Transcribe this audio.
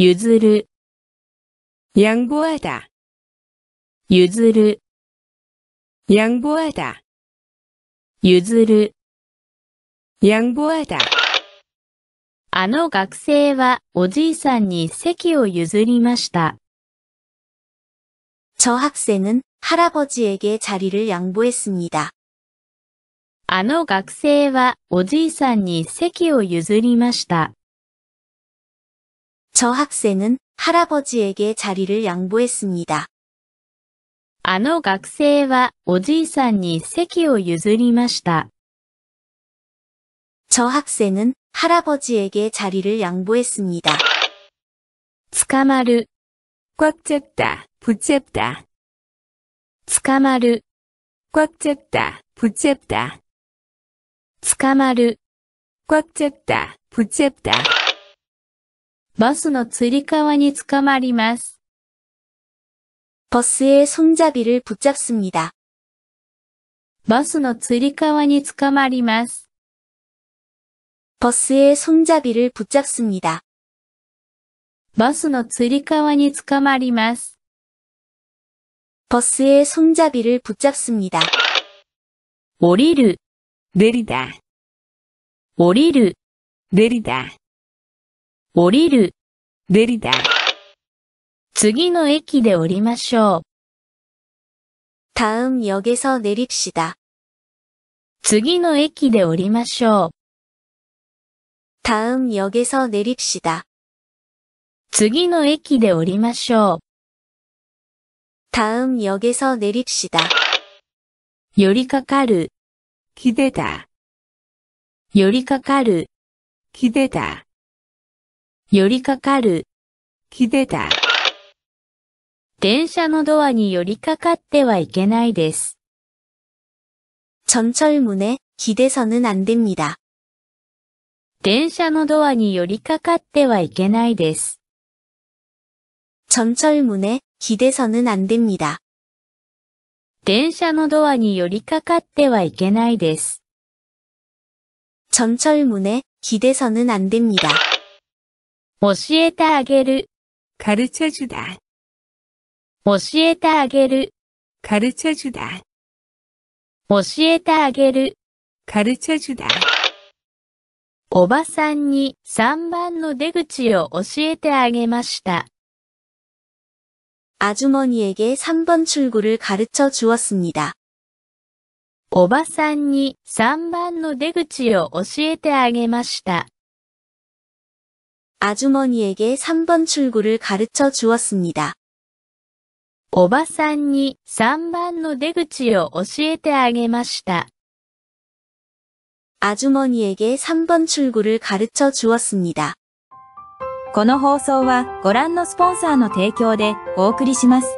譲る양보하다譲る양보하다譲る양보하다あの学生はおじいさんに席を譲りました。저학생은할아버지에게자리를양보했습니 다。 あの学生はおじいさんに席を譲りました。저 학생은 할아버지에게 자리를 양보했습니다. あの学生はおじいさんに席を譲りました。저 학생은 할아버지에게 자리를 양보했습니다. 捕まる。꽉 잡다, 붙잡다. 捕まる。꽉 잡다, 붙잡다. 捕まる。꽉 잡다, 붙잡다. バスのつり革に捕まります。バスへ손잡이를붙잡습니 다。 バスのつり革に捕まります。バスへ손잡이를붙잡습니 다。 バスのつり革に捕まります。バスへ손잡이를붙잡습니 다。 降りる、내리 다。 降りる、내리 다。 降りる。デリだ。次の駅で降りましょう。다음역에서내립시 다。 次の駅で降りましょう。다음역에서내립시 다。 次の駅で降りましょう。다음역에서내립시 다。 寄りかかる。기대 다。 寄りかかる。기대 다。 寄りかかる。来でた。電車のドアに寄りかかってはいけないです。전철문에기대서는안됩니 다。 電車のドアに寄りかかってはいけないです。전철문에기대서는안됩니 다。 電車のドアに寄りかかってはいけないです。전철문에기대서는안됩니 다。 教えてあげる。가르쳐주 다。 教えてあげる。가르쳐주 다。 教えてあげる。가르쳐주 다。 おばさんに3番の出口を教えてあげました。아주머니에게3번출구를가르쳐주었습니 다。 おばさんに3番の出口を教えてあげました。아주머니에게3번출구를가르쳐주었습니다おばさんに3番の出口を教えてあげました。아주머니에게3번출구를가르쳐주었습니다この放送はご覧のスポンサーの提供でお送りします。